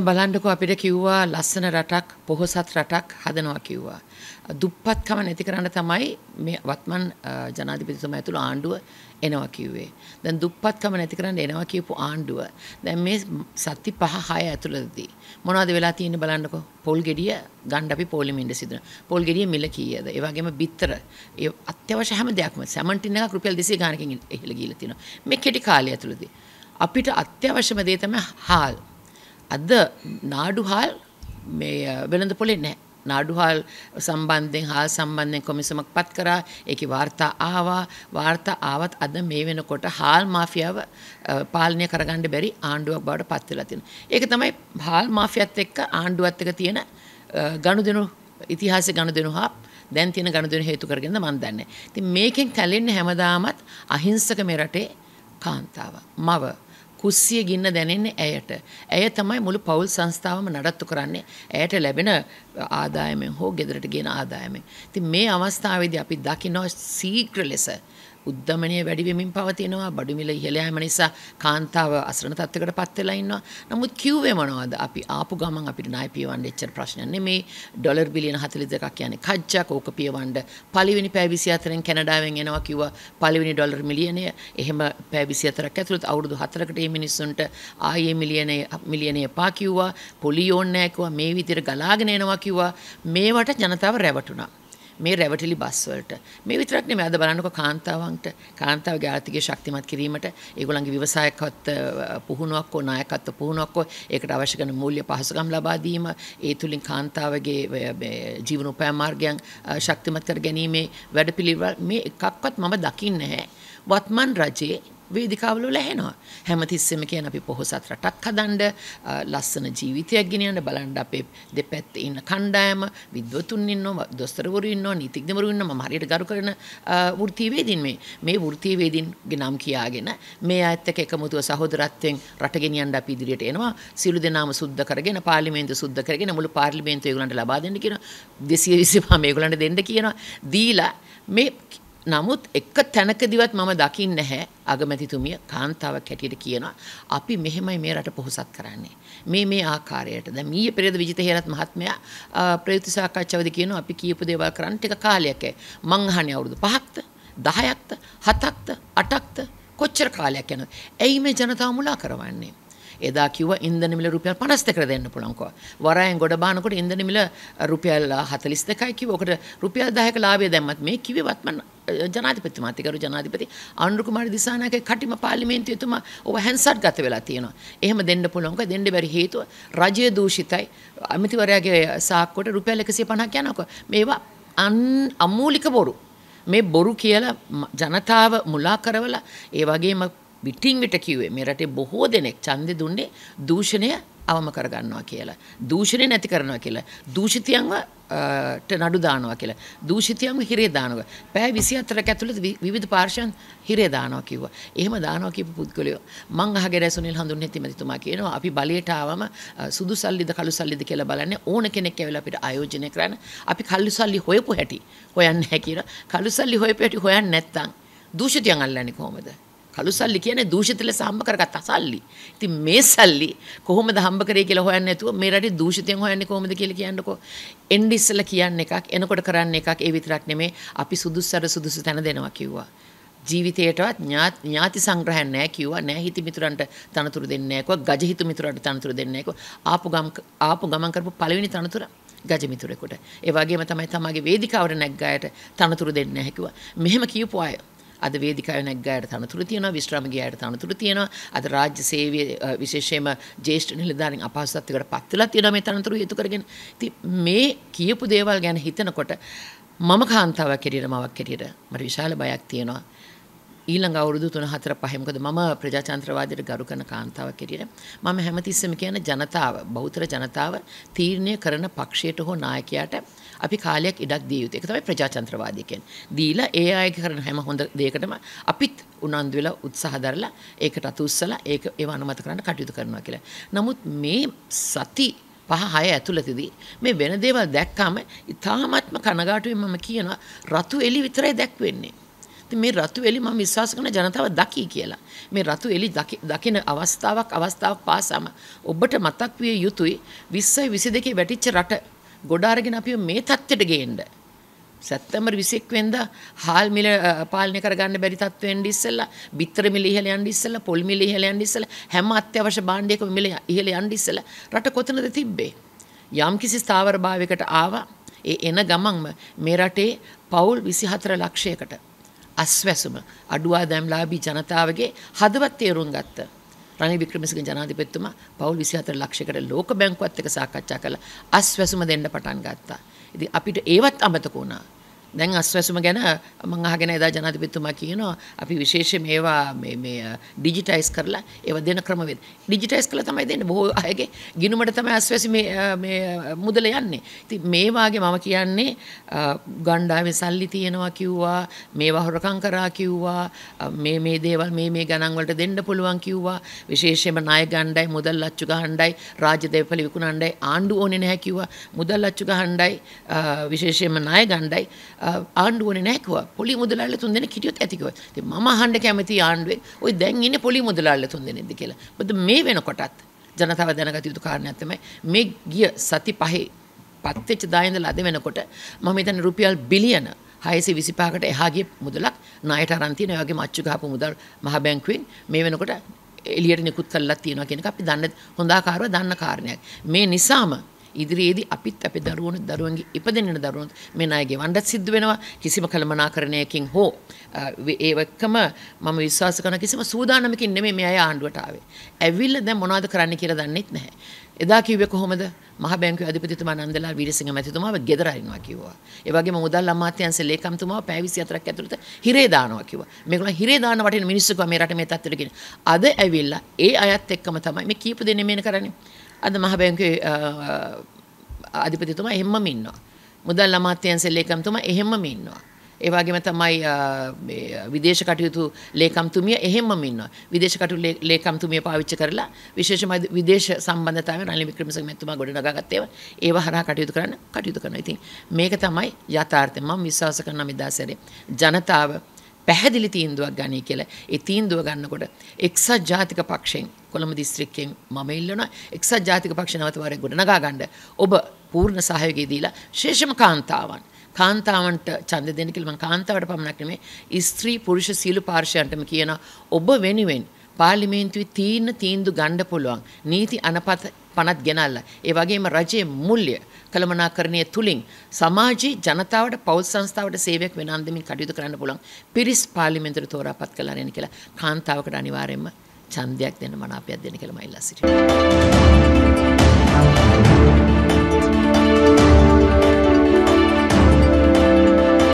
බලන්නකෝ අපිට කිව්වා ලස්සන රටක් පොහොසත් රටක් හදනවා කිව්වා. දුප්පත්කම නැති කරන්න තමයි මේ වත්මන් ජනාධිපතිතුමා ඇතුළු ආණ්ඩුව එනවා කිව්වේ. දැන් දුප්පත්කම නැති කරන්න එනවා කියපු ආණ්ඩුව. දැන් මේ සති 5 6 ඇතුළතදී මොනවද වෙලා තියෙන්නේ බලන්නකෝ. පොල් ගෙඩිය ගන්න අපි පොලිමින්ද සිදුන. පොල් ගෙඩිය මිල කීයද? ඒ වගේම බිත්තර. ඒ අත්‍යවශ්‍ය හැම දෙයක්ම සැමන්ටින් එකක් රුපියල් 200 ගානකින් ඉහළ ගිහිල්ලා තියෙනවා. මේ කෙටි කාලය ඇතුළතදී අපිට අත්‍යවශ්‍යම දේ තමයි හාල්. අද නාඩුහාල් මේ වෙළඳ පොලේ නැහැ. නාඩුහාල් සම්බන්ධයෙන් හාල් සම්බන්ධයෙන් කොමිසමක් පත් කරා ඒකේ වාර්තා ආවා වාර්තා ආවත් අද මේ වෙනකොට හාල් මාෆියාව පාලනය කරගන්න බැරි ආණ්ඩුවක් බවට පත් වෙලා තියෙනවා. ඒක තමයි හාල් මාෆියත් එක්ක ආණ්ඩුවත් එක්ක තියෙන ගනුදෙනු ඉතිහාසයේ ගනුදෙනු හා දැන් තියෙන ගනුදෙනු හේතු කරගෙනද මම දන්නේ. ඉතින් මේකෙන් කැලෙන්නේ හැමදාමත් අහිංසක මේ රටේ කාන්තාව, මව, කුස්සිය ගින්න දැනෙන්නේ ඇයට. ඇය තමයි මුළු පවුල් සංස්ථාවම නඩත්තු කරන්නේ. ඇයට ලැබෙන ආදායමෙන් හෝ ගෙදරට ගෙන ආදායමෙන්. ඉතින් මේ අවස්ථාවේදී අපි දකිනවා සීක්‍ර ලෙස උද්ධමනය වැඩි වෙමින් පවතිනවා බඩු මිල ඉහළ යෑම නිසා කාන්තාව අසරණ තත්ත්වයකට පත් වෙලා ඉන්නවා. නමුත් කිව්වේ මොනවද? අපි ආපු ගමන් අපිට ණය පියවන්න එච්චර ප්‍රශ්න නෙමේ. ඩොලර් බිලියන 42ක් කියන්නේ කජ්ජක් ඕක පියවන්න පළවෙනි පැය 24න් කැනඩාවෙන් එනවා කිව්වා පළවෙනි ඩොලර් මිලියනය. එහෙම පැය 24ක් ඇතුළත අවුරුදු 4කට මේ මිනිස්සුන්ට ආයේ මිලියනය මිලියනය පා කිව්වා. පොලියෝන් නැහැ කිව්වා. මේ විදිහට ගලාගෙන එනවා කිව්වා. මේවට ජනතාව රැවටුණා. මේ රැවටිලි බස්වලට මේ විතරක් නෙමෙයි අද බලන්නකො කාන්තාවන්ට කාන්තාවගේ ආර්ථිකය ශක්තිමත් කිරීමට ඒගොල්ලන්ගේ ව්‍යවසායකත්ව පුහුණුවක් හෝ නායකත්ව පුහුණුවක් හෝ ඒකට අවශ්‍ය කරන මූල්‍ය පහසුකම් ලබා දීම ඒ තුලින් කාන්තාවගේ ජීවන උපාය මාර්ගයන් ශක්තිමත් කර ගැනීමේ වැඩපිළිවෙල මේ එකක්වත් මම දකින්නේ නැහැ වත්මන් රජයේ වේදිකාවල ලැහෙනවා. හැමතිස්සෙම කියන අපි පොහොසත් රටක් හදන්න, ලස්සන ජීවිතයක් ගෙනියන්න බලන්න අපේ දෙපැත්තේ ඉන්න කණ්ඩායම, විද්වතුන් ඉන්නවා, දොස්තරවරු ඉන්නවා, නීතිඥවරු ඉන්නවා. මම හරියට ගරු කරන වෘත්තීයවේදින් මේ. මේ වෘත්තීයවේදින්ගේ නම් කියාගෙන මේ අයත් එක්ක එකමුතුව සහෝදරත්වයෙන් රට ගෙනියන්න අපි ඉදිරියට එනවා. සියලු දෙනාම සුද්ධ කරගෙන, පාර්ලිමේන්තුව සුද්ධ කරගෙන මුළු පාර්ලිමේන්තුව ඒගොල්ලන්ට ලබා දෙන්න කියනවා. 225 මේගොල්ලන්ට දෙන්න කියනවා. දීලා මේ නමුත් එක තැනකදිවත් මම දකින්න නැහැ අගමැතිතුමිය කාන්තාවක් හැටියට කියනවා අපි මෙහෙමයි මේ රට පොහොසත් කරන්නේ මේ මේ ආකාරයට දැන් මීයේ පෙරේද විජිත හේරත් මහත්මයා ප්‍රයුක්ති සාකච්ඡාවේදී කියනවා අපි කියපු දේවල් කරන්න ටික කාලයක් ඇයි මං අහන්නේ අවුරුදු 5ක්ද 10ක්ද 7ක්ද 8ක්ද කොච්චර කාලයක් යනවද ඇයි මේ ජනතාව මුලා කරවන්නේ එදා කිව්ව ඉන්ධන මිල රුපියල් 52කට දෙන්න පුළුවන්කෝ. වරායෙන් ගොඩ බානකොට ඉන්ධන මිල රුපියල් 42යි කිව්ව. ඔකට රුපියල් 10ක ලාභය දැම්මත් මේ කිව්වවත් මම ජනාධිපතිතුමා අතිගරු ජනාධිපති අනුර කුමාර දිසානායකගේ කටිම පාර්ලිමේන්තුවේතුමා ඔබ හැන්සට් ගත වෙලා තියෙනවා. එහෙම දෙන්න පුළුවන්කෝ දෙන්න බැරි හේතුව රජය දූෂිතයි. අමිතිවරයාගේ සාක්කුවට රුපියල් 150ක් යනකොට මේවා අමූලික බොරු. මේ බොරු කියලා ජනතාව මුලා කරවලා ඒ වගේම විටින් විට කිව්වේ මේ රටේ බොහෝ දෙනෙක් ඡන්දෙ දුන්නේ දූෂණය අවම කරගන්නවා කියලා. දූෂණය නැති කරනවා කියලා. දූෂිතයන්ව ට නඩු දානවා කියලා. දූෂිතයන්ව හිරේ දානවා. පැය 24ක ඇතුළත විවිධ පාර්ශ්වයන් හිරේ දානවා කිව්වා. එහෙම දානවා කියපු පුද්ගලයෝ මං අහගෙන සුනිල් හඳුන්නේ තිමතිතුමා කියනවා අපි බලයට ආවම සුදු සල්ලිද කළු සල්ලිද කියලා බලන්නේ ඕන කෙනෙක් ඇවිල්ලා අපිට ආයෝජනය කරන්න. අපි කළු සල්ලි හොයපු හැටි හොයන්නේ නැහැ කියලා. කළු සල්ලි හොයපු හැටි හොයන්නේ නැත්තම් දූෂිතයන් අල්ලන්නේ කොහොමද? කළු සල්ලි කියන්නේ දූෂිත ලෙස හම්බ කරගත්ත සල්ලි. ඉතින් මේ සල්ලි කොහොමද හම්බ කරේ කියලා හොයන්න නැතුව මේ රටේ දූෂිතයෙන් හොයන්නේ කොහොමද කියලා කියන්නකෝ. එන්නේ ඉස්සලා කියන්න එකක්, එනකොට කරන්න එකක් ඒ විතරක් නෙමෙයි අපි සුදුස්සර සුදුසු තැන දෙනවා කිව්වා. ජීවිතයටවත් ඥාති සංග්‍රහයක් නැහැ කිව්වා නැහැ හිත මිතුරන්ට තනතුරු දෙන්නේ නැහැ කිව්වා ගජ හිත මිතුරන්ට තනතුරු දෙන්නේ නැහැ කිව්වා ආපු ගම් ආපු ගමන් කරපු පළවෙනි තනතුර ගජ මිතුරෙකුට ඒ වගේම තමයි තමගේ වේදිකාවට නැග්ගායට තනතුරු දෙන්නේ නැහැ කිව්වා මෙහෙම කියපු අය අද වේදිකාවේ නැග්ගායට තනතුරු තියෙනවා විශ්‍රාම ගියායට තනතුරු තියෙනවා අද රාජ්‍ය සේවය විශේෂයෙන්ම ජ්‍යෙෂ්ඨ නිලධාරීන් අපහසුතාවයකට පත් වෙලා තියෙනවා මේ තනතුරු හේතු කරගෙන ඉතින් මේ කියපු දේවල් ගැන හිතනකොට මම කාන්තාවක් හැටියට මවක් හැටියට මට විශාල බයක් තියෙනවා ඊළඟ අවුරුදු 3 4 5 මොකද මම ප්‍රජාතන්ත්‍රවාදයට ගරු කරන කාන්තාවක් හැටියට මම හැමතිස්සෙම කියන ජනතාව බෞද්ධ ජනතාව තීරණය කරන පක්ෂයට හෝ නායකයාට අපි කාලයක් ඉඩක් දිය යුතුයි. ඒක තමයි ප්‍රජාතන්ත්‍රවාදී කියන්නේ. දීලා ඒ අයගේ කරන හැම හොඳ දෙයකටම අපිත් උනන්දු වෙලා උත්සාහ දරලා ඒකට අතු උස්සලා ඒක ඒව අනුමත කරන්න කටයුතු කරනවා කියලා. නමුත් මේ සති පහ හය ඇතුළතදී මේ වෙන දේවල් දැක්කම ඉතාමත්ම කනගාටුවෙන් මම කියනවා රතු එළි විතරයි දැක්වෙන්නේ. මේ රතු එලි මම විශ්වාස කරන ජනතාව දකි කියලා. මේ රතු එලි දකින අවස්ථාවක් අවස්ථාවක් පාසම ඔබට මතක් විය යුතුයි 20 22 වැටිච්ච රට ගොඩ අරගෙන අපි මේ தත්ත්වයට ගේන්න. සැප්තැම්බර් 21 වෙනිදා හාල් මිල පාලනය කරගන්න බැරි තත්ත්වෙන් ඉස්සෙල්ලා බිත්තර මිල ඉහළ යන්න ඉස්සෙල්ලා පොල් මිල ඉහළ යන්න ඉස්සෙල්ලා හැම අත්‍යවශ්‍ය භාණ්ඩයකම මිල ඉහළ යන්න ඉස්සෙල්ලා රට කොතනද තිබ්බේ? යම්කිසි ස්ථාවර භාවයකට ආවා ඒ එන ගමන්ම මේ රටේ පවුල් 24 ලක්ෂයකට අස්වැසුම අඩුවා දැම්ලාබී ජනතාවගේ හදවත් තේරුම් ගත්තා. රනිල් වික්‍රමසිංහ ජනාධිපතිතුමා පවුල් 24 ලක්ෂයකට ලෝක බැංකුවත් එක්ක සාකච්ඡා කරලා අස්වැසුම දෙන්න පටන් ගත්තා. ඉතින් අපිට ඒවත් අමතක වුණා. දැන් අස්වැසුම ගැන මම අහගෙන එදා ජනාධිපතිතුමා කියනවා අපි විශේෂයෙන් මේවා මේ මේ ඩිජිටයිස් කරලා ඒව දෙන ක්‍රමවේද ඩිජිටයිස් කළා තමයි දෙන්නේ බොහෝ අයගේ ගිණුමට තමයි අස්වැසි මේ මේ මුදල යන්නේ ඉතින් මේ වාගේ මම කියන්නේ ගණ්ඩායමේ සල්ලි තියෙනවා කිව්වා මේවා හොරකම් කරා කිව්වා මේ මේ දේවල් මේ මේ ගණන් වලට දෙන්න පුළුවන් කිව්වා විශේෂයෙන්ම ණය ගණ්ඩායි මුදල් අච්චු ගහණ්ඩායි රාජ්‍ය දේපල විකුණණ්ඩායි ආණ්ඩු ඕනේ නැහැ කිව්වා මුදල් අච්චු ගහණ්ඩායි විශේෂයෙන්ම ණය ගණ්ඩායි ආණ්ඩුවනේ නැහැ කිව්වා. පොලි මුදලාලි තුන්දෙනෙක් හිටියොත් ඇති කිව්වා. ඉතින් මම අහන්න කැමති ආණ්ඩුවේ ওই දැන් ඉන්නේ පොලි මුදලාලි තුන්දෙනෙක්ද කියලා. මොකද මේ වෙනකොටත් ජනතාව දැනගත යුතු කාරණයක් තමයි මේ ගිය සති පහේ පත් වෙච්ච දායඳලා අද වෙනකොට මම හිතන්නේ රුපියල් බිලියන 625කට එහාගේ මුදලක් ණයට අරන් තියෙන. ඒ වගේම අච්චු ගහපු මුදල් මහ බැංකුවෙන් මේ වෙනකොට එළියට නිකුත් කරලා තියෙනවා කියන එක අපි දන්න හොඳාකාරව දන්න කාරණයක්. මේ නිසාම ඉදිරියේදී අපිත් අපේ දරුවන දරුවන්ගේ ඉපදෙන දරුවොත් මේ ණයගේ වණ්ඩත් සිද්ධ වෙනවා කිසිම කළමනාකරණයකින් හෝ ඒ එක්කම මම විශ්වාස කරන කිසිම සූදානමකින් නෙමෙයි මේ අය ආණ්ඩුවට ආවේ. ඇවිල්ලා දැන් මොනවද කරන්න කියලා දන්නෙත් නැහැ. එදා කිව්වේ කොහොමද? මහ බැංකුවේ අධිපතිතුමා නන්දලාල් වීරසිංහ මැතිතුමාව ගෙදර අරිනවා කිව්වා. ඒ වගේම මුදල් අමාත්‍යාංශයේ ලේකම්තුමාව පැය 24ක් ඇතුළත හිරේ දානවා කිව්වා. මේගොල්ලෝ හිරේ දාන වටින මිනිස්සු කිව්වා මේ රටේ මේ තත්ත්වෙට කියන. අද ඇවිල්ලා ඒ අයත් එක්කම තමයි මේ කීප දෙනෙම එන කරන්නේ. අද මහ බැංකුවේ අධිපතිතුමා එහෙම්ම ඉන්නවා. මුදල් අමාත්‍යංශ ලේකම්තුමා එහෙම්ම ඉන්නවා. ඒවාගේම තමයි විදේශ කටයුතු ලේකම්තුමිය එහෙමම ඉන්නවා. විදේශ කටයුතු ලේකම්තුමිය පාවිච්චි කරලා විශේෂම විදේශ සම්බන්ධතාවය රනිල් වික්‍රමසිංහ මැතිතුමා ගොඩනගාගත්තේ ඒවා හරහා කටයුතු කරන්න කටයුතු කරනවා. ඉතින් මේක තමයි යථාර්ථය. මම විශ්වාස කරනවා මෙදා සැරේ ජනතාව පැහැදිලි තීන්දුවක් ගනී කියලා. ඒ තීන්දුව ගන්නකොට එක්සත් ජාතික පක්ෂයෙන් කොළඹ දිස්ත්‍රික්කයෙන් මම ඉල්ලනවා එක්සත් ජාතික පක්ෂ නැවත වරේ ගොඩනගා ගන්න. ඔබ පූර්ණ සහයෝගය දීලා විශේෂම කාන්තාවන් කාන්තාවන්ට ඡන්ද දෙන්න කියලා මම කාන්තාවට පමණක් නෙමෙයි ස්ත්‍රී පුරුෂ සීළු පාර්ශවයන්ටම කියන ඔබ වෙනුවෙන් පාර්ලිමේන්තුවේ තීන තීන්දු ගන්න පුළුවන් නීති අනපත පනත් ගෙනල්ලා. ඒ වගේම රජයේ මුල්‍ය කළමනාකරණය තුලින් සමාජී ජනතාවට පෞල් සංස්ථාවට සේවයක් වෙන අන්දමින් කටයුතු කරන්න පුළුවන් පිරිස් පාර්ලිමේන්තුවට තෝරාපත් කළා නේද කියලා කාන්තාවකට අනිවාර්යයෙන්ම ඡන්දයක් දෙන්න මනාපයක් දෙන්න කියලා මම ඉල්ලා සිටිනවා.